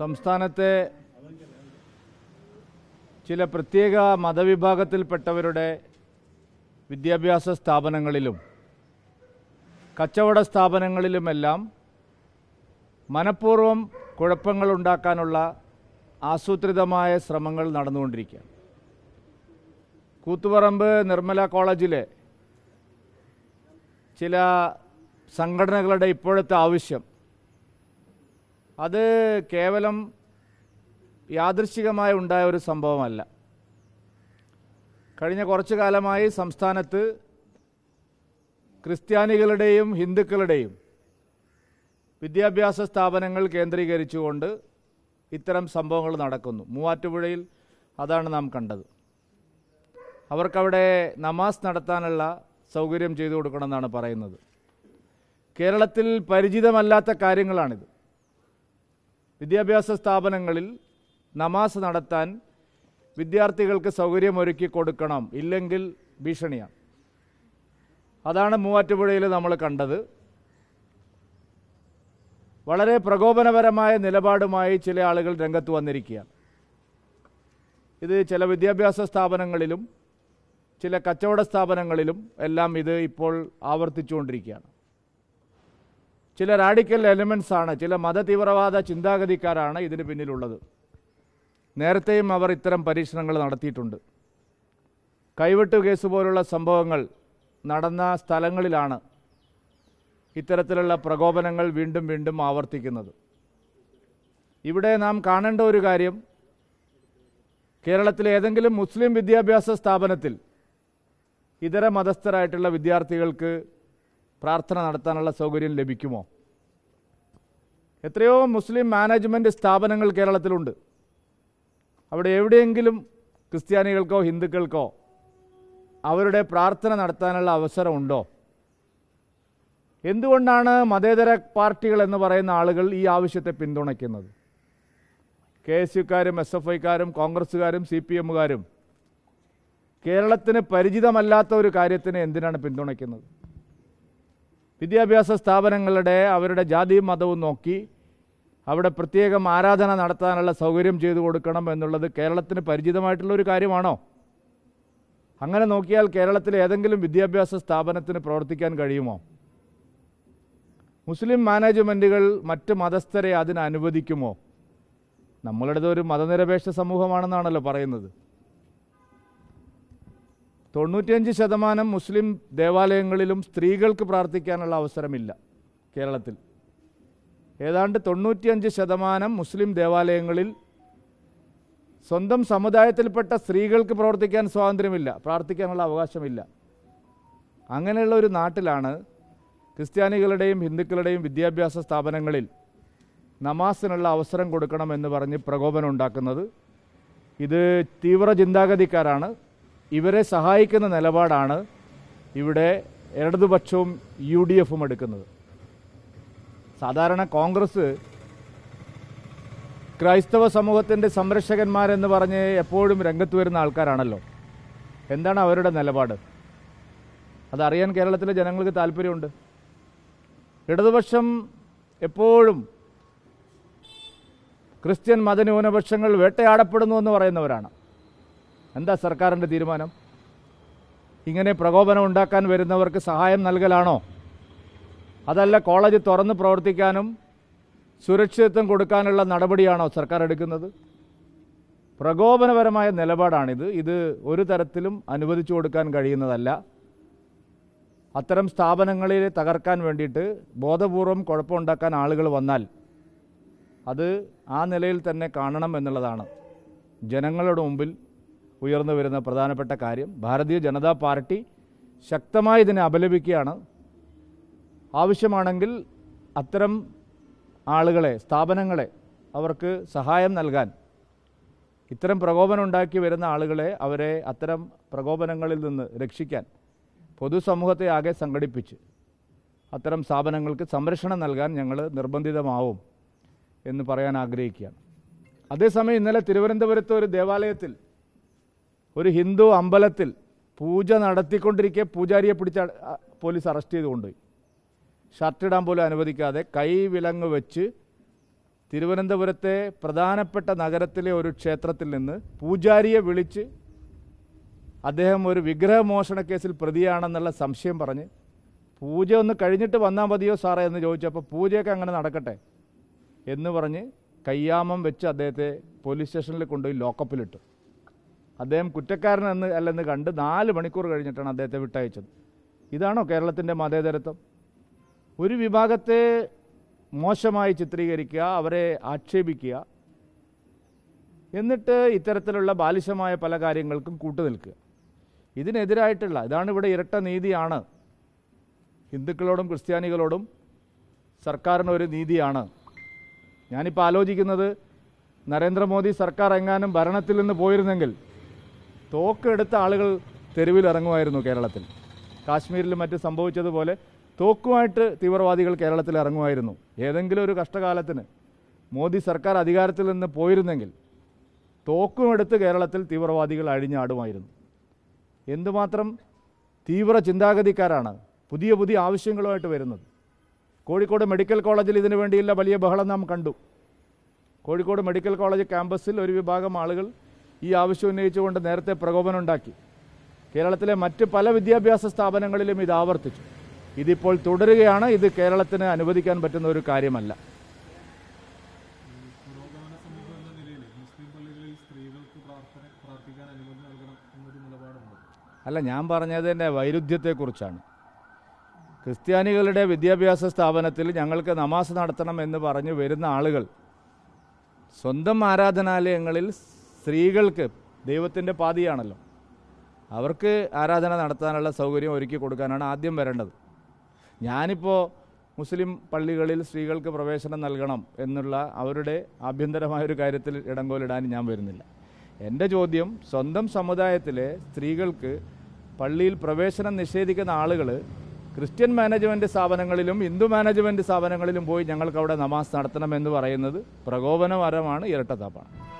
സംസ്ഥാനത്തെ ചില പ്രത്യേക മതവിഭാഗത്തിൽപ്പെട്ടവരുടെ വിദ്യാഭ്യാസ സ്ഥാപനങ്ങളിലും കച്ചവട സ്ഥാപനങ്ങളിലുമെല്ലാം മനഃപൂർവ്വം കുഴപ്പങ്ങൾ ഉണ്ടാക്കാനുള്ള ആസൂത്രിതമായ ശ്രമങ്ങൾ നടന്നുകൊണ്ടിരിക്കുക കൂത്തുപറമ്പ് നിർമ്മല കോളേജിലെ ചില സംഘടനകളുടെ ഇപ്പോഴത്തെ ആവശ്യം അത് കേവലം യാദൃശികമായി ഉണ്ടായ ഒരു സംഭവമല്ല കഴിഞ്ഞ കുറച്ചു കാലമായി സംസ്ഥാനത്ത് ക്രിസ്ത്യാനികളുടെയും ഹിന്ദുക്കളുടെയും വിദ്യാഭ്യാസ സ്ഥാപനങ്ങൾ കേന്ദ്രീകരിച്ചുകൊണ്ട് ഇത്തരം സംഭവങ്ങൾ നടക്കുന്നു മൂവാറ്റുപുഴയിൽ അതാണ് നാം കണ്ടത് അവർക്കവിടെ നമാസ് നടത്താനുള്ള സൗകര്യം ചെയ്തു കൊടുക്കണമെന്നാണ് പറയുന്നത് കേരളത്തിൽ പരിചിതമല്ലാത്ത കാര്യങ്ങളാണിത് വിദ്യാഭ്യാസ സ്ഥാപനങ്ങളിൽ നമാസ് നടത്താൻ വിദ്യാർത്ഥികൾക്ക് സൗകര്യമൊരുക്കി കൊടുക്കണം ഇല്ലെങ്കിൽ ഭീഷണിയാണ് അതാണ് മൂവാറ്റുപുഴയിൽ നമ്മൾ കണ്ടത് വളരെ പ്രകോപനപരമായ നിലപാടുമായി ചില ആളുകൾ രംഗത്ത് വന്നിരിക്കുകയാണ് ഇത് ചില വിദ്യാഭ്യാസ സ്ഥാപനങ്ങളിലും ചില കച്ചവട സ്ഥാപനങ്ങളിലും എല്ലാം ഇത് ഇപ്പോൾ ആവർത്തിച്ചുകൊണ്ടിരിക്കുകയാണ് ചില റാഡിക്കൽ എലമെൻസ് ആണ് ചില മതതീവ്രവാദ ചിന്താഗതിക്കാരാണ് ഇതിന് പിന്നിലുള്ളത് നേരത്തെയും അവർ ഇത്തരം പരീക്ഷണങ്ങൾ നടത്തിയിട്ടുണ്ട് കൈവെട്ട് കേസ് പോലുള്ള സംഭവങ്ങൾ നടന്ന സ്ഥലങ്ങളിലാണ് ഇത്തരത്തിലുള്ള പ്രകോപനങ്ങൾ വീണ്ടും വീണ്ടും ആവർത്തിക്കുന്നത് ഇവിടെ നാം കാണേണ്ട ഒരു കാര്യം കേരളത്തിലെ ഏതെങ്കിലും മുസ്ലിം വിദ്യാഭ്യാസ സ്ഥാപനത്തിൽ ഇതര മതസ്ഥരായിട്ടുള്ള വിദ്യാർത്ഥികൾക്ക് പ്രാർത്ഥന നടത്താനുള്ള സൗകര്യം ലഭിക്കുമോ എത്രയോ മുസ്ലിം മാനേജ്മെൻറ്റ് സ്ഥാപനങ്ങൾ കേരളത്തിലുണ്ട് അവിടെ എവിടെയെങ്കിലും ക്രിസ്ത്യാനികൾക്കോ ഹിന്ദുക്കൾക്കോ അവരുടെ പ്രാർത്ഥന നടത്താനുള്ള അവസരമുണ്ടോ എന്തുകൊണ്ടാണ് മതേതര പാർട്ടികൾ എന്ന് പറയുന്ന ആളുകൾ ഈ ആവശ്യത്തെ പിന്തുണയ്ക്കുന്നത് കെ എസ് യുക്കാരും എസ് എഫ് ഐക്കാരും കോൺഗ്രസ്സുകാരും സി പി എമ്മുകാരും കേരളത്തിന് പരിചിതമല്ലാത്ത ഒരു കാര്യത്തിന് എന്തിനാണ് പിന്തുണയ്ക്കുന്നത് വിദ്യാഭ്യാസ സ്ഥാപനങ്ങളുടെ അവരുടെ ജാതിയും മതവും നോക്കി അവിടെ പ്രത്യേകം ആരാധന നടത്താനുള്ള സൗകര്യം ചെയ്തു കൊടുക്കണം എന്നുള്ളത് കേരളത്തിന് പരിചിതമായിട്ടുള്ള ഒരു കാര്യമാണോ അങ്ങനെ നോക്കിയാൽ കേരളത്തിലെ ഏതെങ്കിലും വിദ്യാഭ്യാസ സ്ഥാപനത്തിന് പ്രവർത്തിക്കാൻ കഴിയുമോ മുസ്ലിം മാനേജ്മെൻറ്റുകൾ മറ്റ് മതസ്ഥരെ അതിന് അനുവദിക്കുമോ നമ്മളുടേത് ഒരു മതനിരപേക്ഷ സമൂഹമാണെന്നാണല്ലോ പറയുന്നത് തൊണ്ണൂറ്റിയഞ്ച് ശതമാനം മുസ്ലിം ദേവാലയങ്ങളിലും സ്ത്രീകൾക്ക് പ്രാർത്ഥിക്കാനുള്ള അവസരമില്ല കേരളത്തിൽ ഏതാണ്ട് തൊണ്ണൂറ്റിയഞ്ച് ശതമാനം മുസ്ലിം ദേവാലയങ്ങളിൽ സ്വന്തം സമുദായത്തിൽപ്പെട്ട സ്ത്രീകൾക്ക് പ്രവർത്തിക്കാൻ സ്വാതന്ത്ര്യമില്ല പ്രാർത്ഥിക്കാനുള്ള അവകാശമില്ല അങ്ങനെയുള്ള ഒരു നാട്ടിലാണ് ക്രിസ്ത്യാനികളുടെയും ഹിന്ദുക്കളുടെയും വിദ്യാഭ്യാസ സ്ഥാപനങ്ങളിൽ നമാസിനുള്ള അവസരം കൊടുക്കണമെന്ന് പറഞ്ഞ് പ്രകോപനം ഉണ്ടാക്കുന്നത് ഇത് തീവ്ര ചിന്താഗതിക്കാരാണ് ഇവരെ സഹായിക്കുന്ന നിലപാടാണ് ഇവിടെ ഇടതുപക്ഷവും യു ഡി എഫും എടുക്കുന്നത് സാധാരണ കോൺഗ്രസ് ക്രൈസ്തവ സമൂഹത്തിൻ്റെ സംരക്ഷകന്മാരെന്ന് പറഞ്ഞ് എപ്പോഴും രംഗത്ത് വരുന്ന ആൾക്കാരാണല്ലോ എന്താണ് അവരുടെ നിലപാട് അതറിയാൻ കേരളത്തിലെ ജനങ്ങൾക്ക് താല്പര്യമുണ്ട് ഇടതുപക്ഷം എപ്പോഴും ക്രിസ്ത്യൻ മതന്യൂനപക്ഷങ്ങൾ വേട്ടയാടപ്പെടുന്നു എന്ന് പറയുന്നവരാണ് എന്താ സർക്കാരിൻ്റെ തീരുമാനം ഇങ്ങനെ പ്രകോപനം ഉണ്ടാക്കാൻ വരുന്നവർക്ക് സഹായം നൽകലാണോ അതല്ല കോളേജ് തുറന്ന് പ്രവർത്തിക്കാനും സുരക്ഷിതത്വം കൊടുക്കാനുള്ള നടപടിയാണോ സർക്കാർ എടുക്കുന്നത് പ്രകോപനപരമായ നിലപാടാണിത് ഇത് ഒരു തരത്തിലും അനുവദിച്ചു കൊടുക്കാൻ കഴിയുന്നതല്ല അത്തരം സ്ഥാപനങ്ങളിൽ തകർക്കാൻ വേണ്ടിയിട്ട് ബോധപൂർവം കുഴപ്പമുണ്ടാക്കാൻ ആളുകൾ വന്നാൽ അത് ആ നിലയിൽ തന്നെ കാണണം എന്നുള്ളതാണ് ജനങ്ങളുടെ മുമ്പിൽ ഉയർന്നു വരുന്ന പ്രധാനപ്പെട്ട കാര്യം ഭാരതീയ ജനതാ പാർട്ടി ശക്തമായി ഇതിനെ അപലപിക്കുകയാണ് ആവശ്യമാണെങ്കിൽ അത്തരം ആളുകളെ സ്ഥാപനങ്ങളെ അവർക്ക് സഹായം നൽകാൻ ഇത്തരം പ്രകോപനം ഉണ്ടാക്കി വരുന്ന ആളുകളെ അവരെ അത്തരം പ്രകോപനങ്ങളിൽ നിന്ന് രക്ഷിക്കാൻ പൊതുസമൂഹത്തെ ആകെ സംഘടിപ്പിച്ച് അത്തരം സ്ഥാപനങ്ങൾക്ക് സംരക്ഷണം നൽകാൻ ഞങ്ങൾ നിർബന്ധിതമാവും എന്ന് പറയാൻ ആഗ്രഹിക്കുകയാണ് അതേസമയം ഇന്നലെ തിരുവനന്തപുരത്ത് ഒരു ദേവാലയത്തിൽ ഒരു ഹിന്ദു അമ്പലത്തിൽ പൂജ നടത്തിക്കൊണ്ടിരിക്കെ പൂജാരിയെ പിടിച്ച പോലീസ് അറസ്റ്റ് ചെയ്ത് കൊണ്ടുപോയി ഷർട്ടിടാൻ പോലും അനുവദിക്കാതെ കൈ വിലങ്ങ് വെച്ച് തിരുവനന്തപുരത്തെ പ്രധാനപ്പെട്ട നഗരത്തിലെ ഒരു ക്ഷേത്രത്തിൽ നിന്ന് പൂജാരിയെ വിളിച്ച് അദ്ദേഹം ഒരു വിഗ്രഹമോഷണ കേസിൽ പ്രതിയാണെന്നുള്ള സംശയം പറഞ്ഞ് പൂജ ഒന്ന് കഴിഞ്ഞിട്ട് വന്നാൽ മതിയോ സാറേ എന്ന് ചോദിച്ചപ്പോൾ പൂജയൊക്കെ അങ്ങനെ നടക്കട്ടെ എന്ന് പറഞ്ഞ് കയ്യാമം വെച്ച് അദ്ദേഹത്തെ പോലീസ് സ്റ്റേഷനിൽ കൊണ്ടുപോയി ലോക്കപ്പിലിട്ടു അദ്ദേഹം കുറ്റക്കാരനെന്ന് അല്ലെന്ന് കണ്ട് നാല് മണിക്കൂർ കഴിഞ്ഞിട്ടാണ് അദ്ദേഹത്തെ വിട്ടയച്ചത് ഇതാണോ കേരളത്തിൻ്റെ മതേതരത്വം ഒരു വിഭാഗത്തെ മോശമായി ചിത്രീകരിക്കുക അവരെ ആക്ഷേപിക്കുക എന്നിട്ട് ഇത്തരത്തിലുള്ള ബാലിശമായ പല കാര്യങ്ങൾക്കും കൂട്ടുനിൽക്കുക ഇതിനെതിരായിട്ടുള്ള ഇതാണ് ഇവിടെ ഇരട്ട നീതിയാണ് ഹിന്ദുക്കളോടും ക്രിസ്ത്യാനികളോടും സർക്കാരിന് ഒരു നീതിയാണ് ഞാനിപ്പോൾ ആലോചിക്കുന്നത് നരേന്ദ്രമോദി സർക്കാർ എങ്ങാനും ഭരണത്തിൽ നിന്ന് പോയിരുന്നെങ്കിൽ തോക്കെടുത്ത ആളുകൾ തെരുവിലിറങ്ങുമായിരുന്നു കേരളത്തിൽ കാശ്മീരിൽ മറ്റ് സംഭവിച്ചതുപോലെ തോക്കുമായിട്ട് തീവ്രവാദികൾ കേരളത്തിൽ ഇറങ്ങുമായിരുന്നു ഏതെങ്കിലും ഒരു കഷ്ടകാലത്തിന് മോദി സർക്കാർ അധികാരത്തിൽ നിന്ന് പോയിരുന്നെങ്കിൽ തോക്കുമെടുത്ത് കേരളത്തിൽ തീവ്രവാദികൾ അഴിഞ്ഞാടുമായിരുന്നു എന്തുമാത്രം തീവ്ര ചിന്താഗതിക്കാരാണ് പുതിയ പുതിയ ആവശ്യങ്ങളുമായിട്ട് വരുന്നത് കോഴിക്കോട് മെഡിക്കൽ കോളേജിൽ ഇതിനു വേണ്ടിയുള്ള വലിയ ബഹളം നാം കണ്ടു കോഴിക്കോട് മെഡിക്കൽ കോളേജ് ക്യാമ്പസിൽ ഒരു വിഭാഗം ആളുകൾ ഈ ആവശ്യം ഉന്നയിച്ചുകൊണ്ട് നേരത്തെ പ്രകോപനമുണ്ടാക്കി കേരളത്തിലെ മറ്റ് പല വിദ്യാഭ്യാസ സ്ഥാപനങ്ങളിലും ഇത് ആവർത്തിച്ചു ഇതിപ്പോൾ തുടരുകയാണ് ഇത് കേരളത്തിന് അനുവദിക്കാൻ പറ്റുന്ന ഒരു കാര്യമല്ല അല്ല ഞാൻ പറഞ്ഞതിൻ്റെ വൈരുദ്ധ്യത്തെക്കുറിച്ചാണ് ക്രിസ്ത്യാനികളുടെ വിദ്യാഭ്യാസ സ്ഥാപനത്തിൽ ഞങ്ങൾക്ക് നമാസ് നടത്തണം എന്ന് പറഞ്ഞു വരുന്ന ആളുകൾ സ്വന്തം ആരാധനാലയങ്ങളിൽ സ്ത്രീകൾക്ക് ദൈവത്തിൻ്റെ പാതിയാണല്ലോ അവർക്ക് ആരാധന നടത്താനുള്ള സൗകര്യം ഒരുക്കി കൊടുക്കാനാണ് ആദ്യം വരേണ്ടത് ഞാനിപ്പോൾ മുസ്ലിം പള്ളികളിൽ സ്ത്രീകൾക്ക് പ്രവേശനം നൽകണം എന്നുള്ള അവരുടെ ആഭ്യന്തരമായൊരു കാര്യത്തിൽ ഇടങ്കോലിടാൻ ഞാൻ വരുന്നില്ല എൻ്റെ ചോദ്യം സ്വന്തം സമുദായത്തിലെ സ്ത്രീകൾക്ക് പള്ളിയിൽ പ്രവേശനം നിഷേധിക്കുന്ന ആളുകൾ ക്രിസ്ത്യൻ മാനേജ്മെൻ്റ് സ്ഥാപനങ്ങളിലും ഹിന്ദു മാനേജ്മെൻറ്റ് സ്ഥാപനങ്ങളിലും പോയി ഞങ്ങൾക്ക് അവിടെ നമാസ് നടത്തണമെന്ന് പറയുന്നത് പ്രകോപനപരമാണ് ഇരട്ടത്താപ്പാണ്